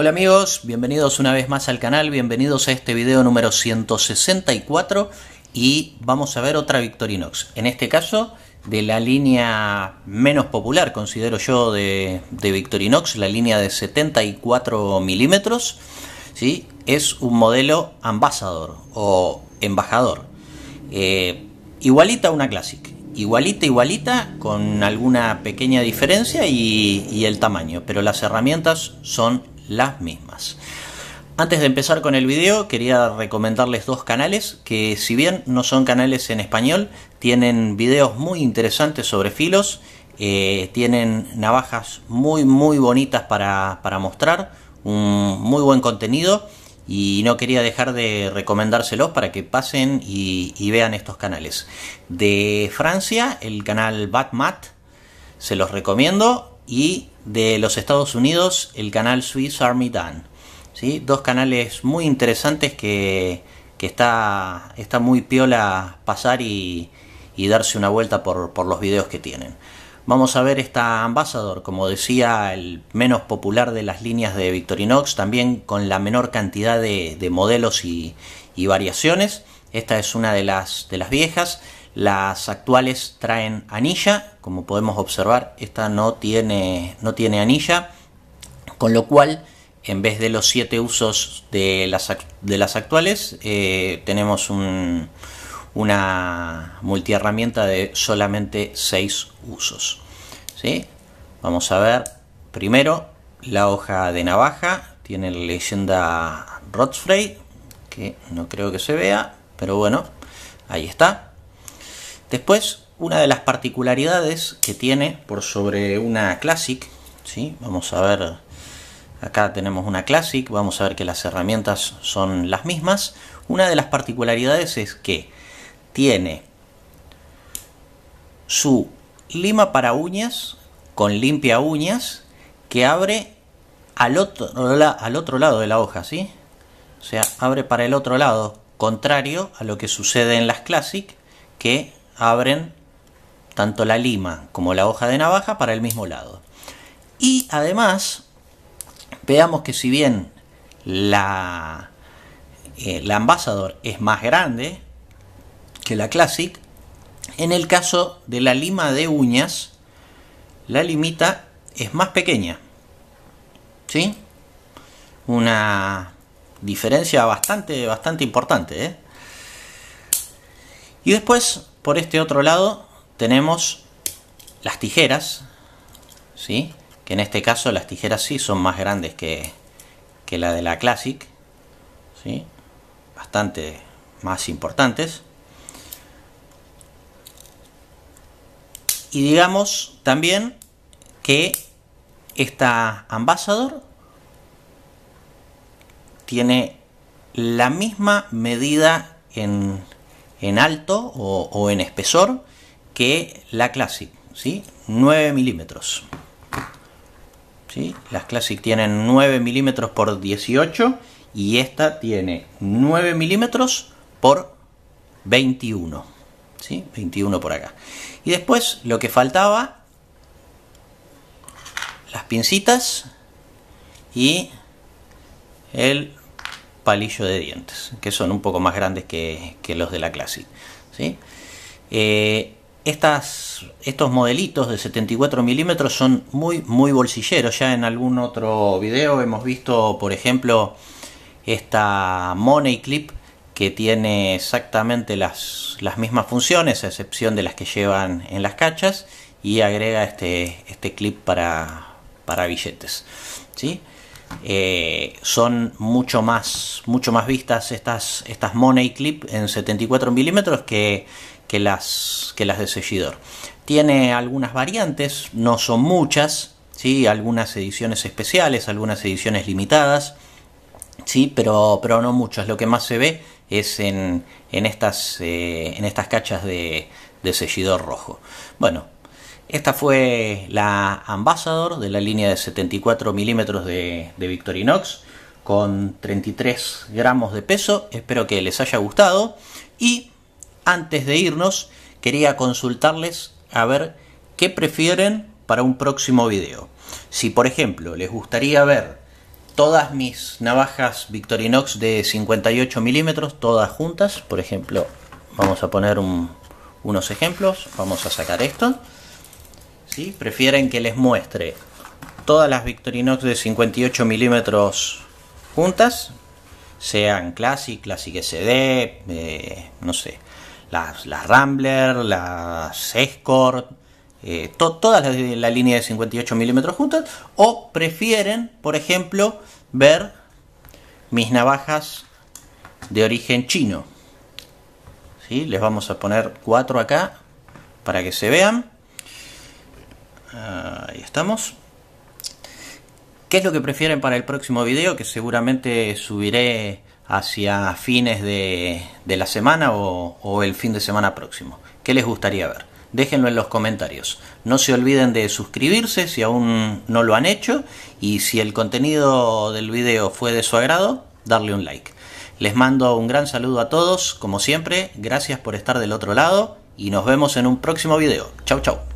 Hola amigos, bienvenidos una vez más al canal, bienvenidos a este video número 164 y vamos a ver otra Victorinox, en este caso de la línea menos popular considero yo de, Victorinox, la línea de 74 milímetros, ¿sí? es un modelo ambasador o embajador, eh, igualita a una Classic, igualita, igualita, con alguna pequeña diferencia y, y el tamaño, pero las herramientas son las mismas. Antes de empezar con el video, quería recomendarles dos canales que si bien no son canales en español, tienen videos muy interesantes sobre filos, eh, tienen navajas muy muy bonitas para, mostrar, un muy buen contenido y no quería dejar de recomendárselos para que pasen y, y vean estos canales. De Francia, el canal Batmat, se los recomiendo y de los Estados Unidos, el canal Swiss Army Dan. ¿sí? Dos canales muy interesantes que, que está, está muy piola pasar y, y darse una vuelta por, por, los videos que tienen. Vamos a ver esta Ambassador, como decía, el menos popular de las líneas de Victorinox, también con la menor cantidad de, de modelos y, y, variaciones. Esta es una de las, de las viejas. Las actuales traen anilla, como podemos observar, esta no tiene, no tiene anilla, con lo cual en vez de los 7 usos de las, de las actuales, eh, tenemos una multiherramienta de solamente 6 usos. Vamos a ver primero la hoja de navaja, tiene la leyenda Rotsfrey, que no creo que se vea, pero bueno, ahí está. Después, una de las particularidades que tiene por sobre una Classic, ¿sí? vamos a ver, acá tenemos una Classic, vamos a ver que las herramientas son las mismas. Una de las particularidades es que tiene su lima para uñas con limpia uñas que abre al otro, al otro lado de la hoja, ¿sí? O sea, abre para el otro lado, contrario a lo que sucede en las Classic, que abren tanto la lima como la hoja de navaja para el mismo lado. Y además, veamos que si bien la, eh, la es más grande que la Classic, en el caso de la lima de uñas, la limita es más pequeña. ¿Sí? Una diferencia bastante, bastante importante. ¿eh? Y después por este otro lado tenemos las tijeras, ¿sí? que en este caso las tijeras sí son más grandes que, que la de la Classic, ¿sí? bastante más importantes. Y digamos también que esta Ambassador tiene la misma medida en en alto o, en espesor que la Classic, ¿sí? 9 milímetros. ¿sí? Las Classic tienen 9 milímetros por 18 y esta tiene 9 milímetros por 21. ¿sí? 21 por acá. Y después lo que faltaba, las pincitas y el palillo de dientes, que son un poco más grandes que, los de la Classic. Eh, estas, estos modelitos de 74 milímetros son muy, muy bolsilleros. Ya en algún otro video hemos visto, por ejemplo, esta Money Clip que tiene exactamente las, mismas funciones, a excepción de las que llevan en las cachas, y agrega este, este clip para, para billetes. Eh, son mucho más, mucho más vistas estas, estas Money Clip en 74 milímetros que, que, las, que las de sellidor. Tiene algunas variantes, no son muchas, ¿sí? algunas ediciones especiales, algunas ediciones limitadas, ¿sí? pero, pero no muchas. Lo que más se ve es en, en estas, eh, en estas cachas de, de sellidor rojo. Bueno, esta fue la Ambassador de la línea de 74 milímetros de, Victorinox con 33 gramos de peso. Espero que les haya gustado. Y antes de irnos, quería consultarles a ver qué prefieren para un próximo video. Si por ejemplo les gustaría ver todas mis navajas Victorinox de 58 milímetros, todas juntas, por ejemplo, vamos a poner unos ejemplos, vamos a sacar esto prefieren que les muestre todas las Victorinox de 58 milímetros juntas, sean Classic, Classic SD, eh, no sé, las, Rambler, las Escort, eh, todas las de la línea de 58 milímetros juntas, o prefieren, por ejemplo, ver mis navajas de origen chino. ¿Sí? Les vamos a poner cuatro acá para que se vean ahí estamos. ¿Qué es lo que prefieren para el próximo video? Que seguramente subiré hacia fines de, la semana o, o, el fin de semana próximo. ¿Qué les gustaría ver? Déjenlo en los comentarios. No se olviden de suscribirse si aún no lo han hecho y si el contenido del video fue de su agrado, darle un like. Les mando un gran saludo a todos, como siempre, gracias por estar del otro lado y nos vemos en un próximo video. Chau chau.